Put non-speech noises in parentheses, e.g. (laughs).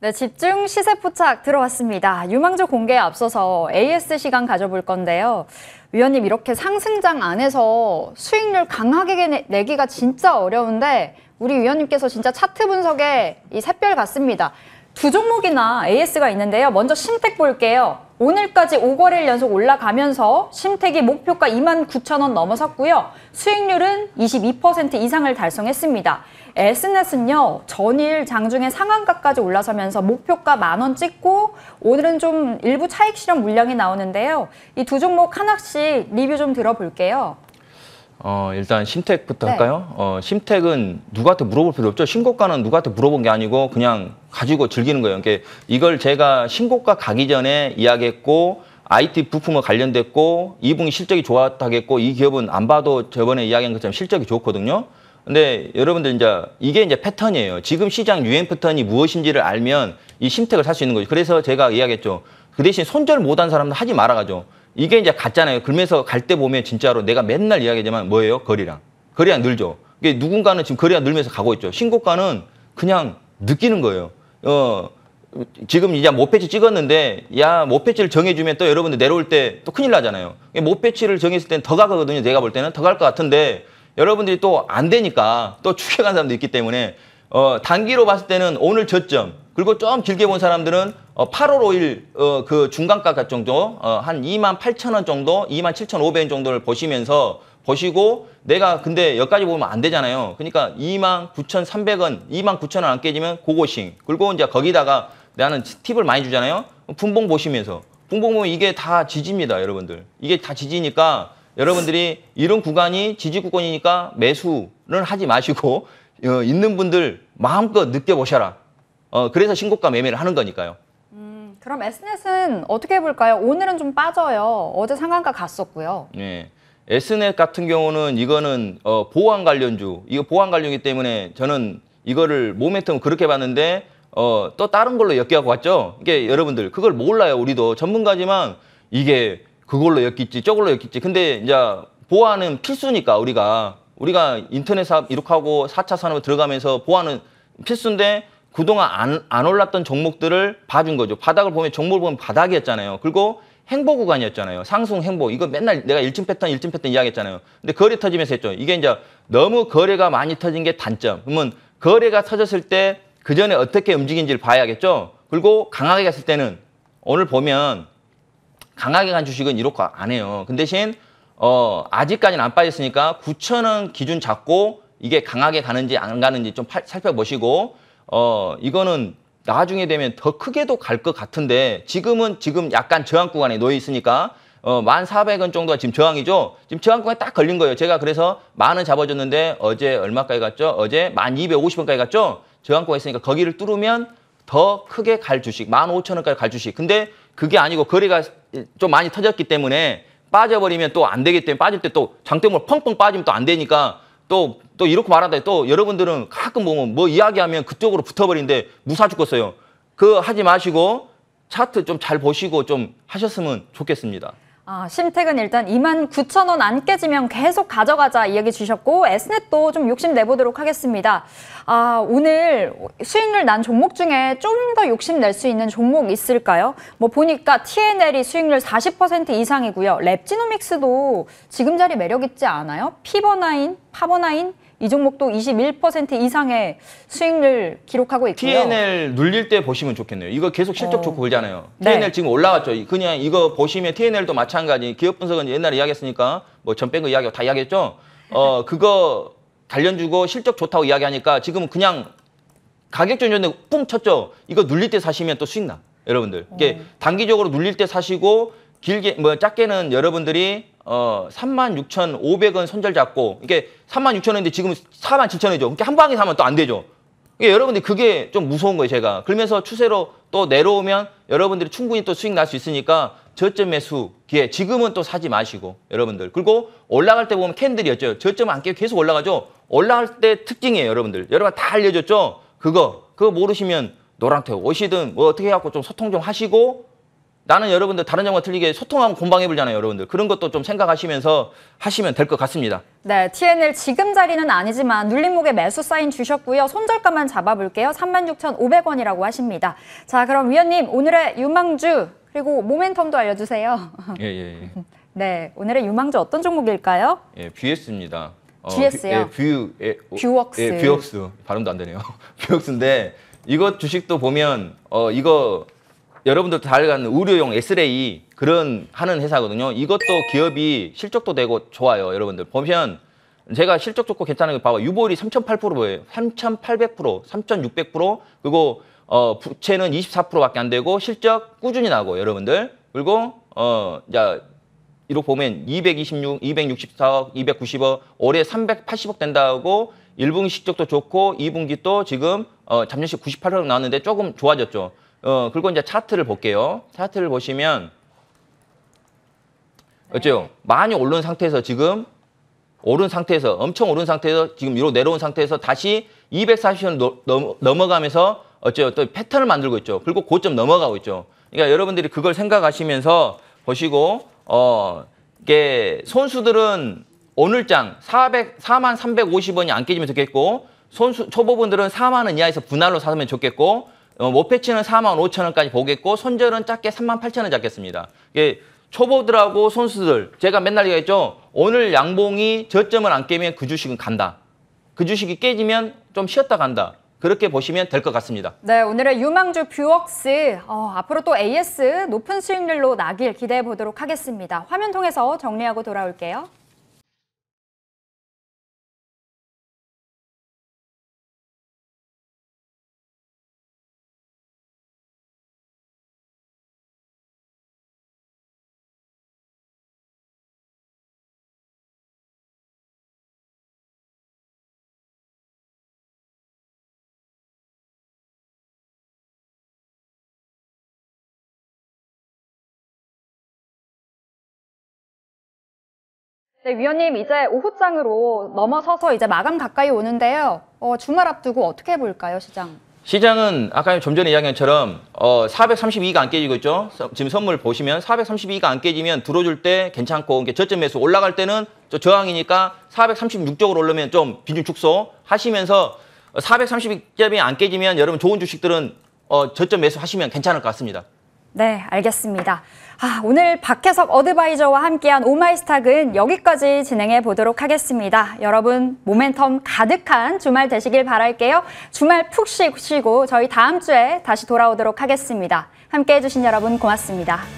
네, 집중 시세 포착 들어왔습니다. 유망주 공개에 앞서서 AS 시간 가져볼 건데요. 위원님 이렇게 상승장 안에서 수익률 강하게 내기가 진짜 어려운데 우리 위원님께서 진짜 차트 분석에 이 샛별 같습니다. 두 종목이나 AS가 있는데요. 먼저 신택 볼게요. 오늘까지 5거래일 연속 올라가면서 심택이 목표가 2 9 0 0 0원 넘어섰고요. 수익률은 22% 이상을 달성했습니다. s 스넷은요 전일 장중에 상한가까지 올라서면서 목표가 만원 찍고 오늘은 좀 일부 차익 실현 물량이 나오는데요. 이 두 종목 하나씩 리뷰 좀 들어볼게요. 어, 일단 심택부터 네. 할까요? 어, 심택은 누구한테 물어볼 필요 없죠. 신고가는 누구한테 물어본 게 아니고 그냥 가지고 즐기는 거예요. 그러니까 이걸 제가 신고가 가기 전에 이야기했고 IT 부품과 관련됐고 이분이 실적이 좋았다겠고 이 기업은 안 봐도 저번에 이야기한 것처럼 실적이 좋거든요. 근데 여러분들 이제 이게 이제 패턴이에요. 지금 시장 유행 패턴이 무엇인지를 알면 이 심택을 살 수 있는 거죠. 그래서 제가 이야기했죠. 그 대신 손절 못한 사람들 하지 말아가죠. 이게 이제 같잖아요. 그러면서 갈 때 보면 진짜로 내가 맨날 이야기하지만 뭐예요? 거리랑. 거리랑 늘죠. 이게 누군가는 지금 거리가 늘면서 가고 있죠. 신고가는 그냥 느끼는 거예요. 어, 지금 이제 모패치 찍었는데 야모패치를 정해주면 또 여러분들 내려올 때 또 큰일 나잖아요. 모패치를 정했을 땐 더 가거든요. 내가 볼 때는 더 갈 것 같은데 여러분들이 또 안 되니까 또 (laughs) 추격한 사람도 있기 때문에 어, 단기로 봤을 때는 오늘 저점 그리고 좀 길게 본 사람들은 8월 어, 5일 어, 그 중간가 정도 어, 한 2만 8천 원 정도, 2만 7천 5백 원 정도를 보시면서 보시고 내가 근데 여기까지 보면 안 되잖아요. 그러니까 2만 9천 3백 원, 2만 9천 원 안 깨지면 고고싱. 그리고 이제 거기다가 나는 팁을 많이 주잖아요. 분봉 보시면서 분봉 보면 이게 다 지지입니다, 여러분들. 이게 다 지지니까 여러분들이 이런 구간이 지지 구간이니까 매수는 하지 마시고 있는 분들 마음껏 느껴보셔라. 어, 그래서 신고가 매매를 하는 거니까요. 음, 그럼 에스넷은 어떻게 볼까요? 오늘은 좀 빠져요. 어제 상한가 갔었고요. 네. 예. 에스넷 같은 경우는 이거는 어, 보안 관련주. 이거 보안 관련이기 때문에 저는 이거를 모멘텀 그렇게 봤는데 어, 또 다른 걸로 엮여갖고 왔죠. 이게 여러분들 그걸 몰라요. 우리도 전문가지만 이게 그걸로 엮일지 저걸로 엮일지. 근데 이제 보안은 필수니까 우리가 우리가 인터넷 사업 이룩하고 사차 산업 에 들어가면서 보안은 필수인데 그동안 안, 안 올랐던 종목들을 봐준 거죠. 바닥을 보면 종목을 보면 바닥이었잖아요. 그리고 행보 구간이었잖아요. 상승 행보. 이거 맨날 내가 일진 패턴, 일진 패턴 이야기했잖아요. 근데 거래 터지면서 했죠. 이게 이제 너무 거래가 많이 터진 게 단점. 그러면 거래가 터졌을 때 그 전에 어떻게 움직인지를 봐야겠죠. 그리고 강하게 갔을 때는 오늘 보면 강하게 간 주식은 이렇게 안 해요. 근 그 대신 어 아직까지는 안 빠졌으니까 9천원 기준 잡고 이게 강하게 가는지 안 가는지 좀 파, 살펴보시고 어, 이거는 나중에 되면 더 크게도 갈 것 같은데 지금은 지금 약간 저항 구간에 놓여 있으니까 어, 1,400원 정도가 지금 저항이죠. 지금 저항 구간에 딱 걸린 거예요. 제가 그래서 만 원 잡아줬는데 어제 얼마까지 갔죠? 어제 1,250원까지 갔죠? 저항 구간 있으니까 거기를 뚫으면 더 크게 갈 주식, 15,000원까지 갈 주식. 근데 그게 아니고 거래가 좀 많이 터졌기 때문에 빠져버리면 또 안 되기 때문에 빠질 때 또 장대물 펑펑 빠지면 또 안 되니까 또또 이렇게 말한다또 여러분들은 가끔 보면 뭐 이야기하면 그쪽으로 붙어버리는데 무사 죽겠어요. 그 하지 마시고 차트 좀 잘 보시고 좀 하셨으면 좋겠습니다. 아, 심택은 일단 2만 9천 원 안 깨지면 계속 가져가자 이야기 주셨고 에스넷도 좀 욕심 내보도록 하겠습니다. 아, 오늘 수익률 난 종목 중에 좀 더 욕심 낼 수 있는 종목 있을까요? 뭐 보니까 TNL이 수익률 40% 이상이고요. 랩지노믹스도 지금 자리 매력 있지 않아요? 피버나인, 파버나인 이 종목도 21% 이상의 수익률 기록하고 있고요. TNL 눌릴 때 보시면 좋겠네요. 이거 계속 실적 어... 좋고 그러잖아요. 네. TNL 지금 올라왔죠. 그냥 이거 보시면 TNL도 마찬가지. 기업 분석은 옛날에 이야기했으니까 뭐 전뱅크 이야기하고 다 이야기했죠. 어 그거 단련주고 실적 좋다고 이야기하니까 지금은 그냥 가격 전전에 뿡 쳤죠. 이거 눌릴 때 사시면 또 수익 나. 여러분들. 이게 어... 단기적으로 눌릴 때 사시고 길게 뭐 작게는 여러분들이 어 36,500원 손절 잡고 이게 36,000원인데 지금 47,000원이죠. 그러니까 한 방에 사면 또 안 되죠. 그러니까 여러분들 그게 좀 무서운 거예요, 제가. 그러면서 추세로 또 내려오면 여러분들이 충분히 또 수익 날 수 있으니까 저점 매수 기회 지금은 또 사지 마시고 여러분들. 그리고 올라갈 때 보면 캔들이었죠. 저점 안 깨고 계속 올라가죠. 올라갈 때 특징이에요, 여러분들. 여러분 다 알려줬죠? 그거. 그거 모르시면 노랑태 오시든 뭐 어떻게 해갖고 좀 소통 좀 하시고 나는 여러분들 다른 점과 틀리게 소통하고 공방해보잖아요, 여러분들. 그런 것도 좀 생각하시면서 하시면 될 것 같습니다. 네, TNL 지금 자리는 아니지만 눌림목에 매수 사인 주셨고요. 손절가만 잡아볼게요. 36,500원이라고 하십니다. 자, 그럼 위원님 오늘의 유망주 그리고 모멘텀도 알려주세요. 예, 예, 예. (laughs) 네, 오늘의 유망주 어떤 종목일까요? 예, BS입니다. 어, GS요? 뷰, 예, 뷰, 예, 뷰웍스. 예, 뷰웍스. 발음도 안 되네요. (laughs) 뷰웍스인데 이것 주식도 보면 어 이거 여러분들 다 알고 의료용 에스레이 그런 하는 회사거든요. 이것도 기업이 실적도 되고 좋아요. 여러분들 보면 제가 실적 좋고 괜찮은 거 봐봐. 유보율이 3,800%예요. 3,800%, 3,600% 그리고 어, 부채는 24%밖에 안 되고 실적 꾸준히 나고 여러분들 그리고 어, 자이렇 보면 226, 264억, 290억 올해 380억 된다고 1분기 실적도 좋고 2분기 또 지금 어, 잠정식 98억 나왔는데 조금 좋아졌죠. 어, 그리고 이제 차트를 볼게요. 차트를 보시면 그렇죠? 많이 오른 상태에서 지금 오른 상태에서 엄청 오른 상태에서 지금 위로 내려온 상태에서 다시 240선 넘, 넘어가면서 어째요? 또 패턴을 만들고 있죠. 그리고 고점 넘어가고 있죠. 그러니까 여러분들이 그걸 생각하시면서 보시고 어 이게 손수들은 오늘장 400, 4만 350원이 안 깨지면 좋겠고 손수 초보분들은 4만 원 이하에서 분할로 사면 좋겠고 어, 모패치는 4만 5천 원까지 보겠고 손절은 짧게 3만 8천 원 잡겠습니다. 이게 초보들하고 선수들 제가 맨날 얘기했죠. 오늘 양봉이 저점을 안 깨면 그 주식은 간다. 그 주식이 깨지면 좀 쉬었다 간다. 그렇게 보시면 될 것 같습니다. 네, 오늘의 유망주 뷰웍스 어, 앞으로 또 AS 높은 수익률로 나길 기대해 보도록 하겠습니다. 화면 통해서 정리하고 돌아올게요. 네, 위원님 이제 오후장으로 넘어서서 이제 마감 가까이 오는데요. 어, 주말 앞두고 어떻게 볼까요, 시장? 시장은 아까 좀 전에 이야기한 것처럼 어, 432가 안 깨지고 있죠. 지금 선물 보시면 432가 안 깨지면 들어줄 때 괜찮고 이 저점 매수 올라갈 때는 저항이니까 436쪽으로 올르면 좀 비중 축소 하시면서 432점이 어, 안 깨지면 여러분 좋은 주식들은 어, 저점 매수 하시면 괜찮을 것 같습니다. 네, 알겠습니다. 아, 오늘 박혜석 어드바이저와 함께한 오마이스탁은 여기까지 진행해 보도록 하겠습니다. 여러분 모멘텀 가득한 주말 되시길 바랄게요. 주말 푹 쉬고 저희 다음 주에 다시 돌아오도록 하겠습니다. 함께해 주신 여러분 고맙습니다.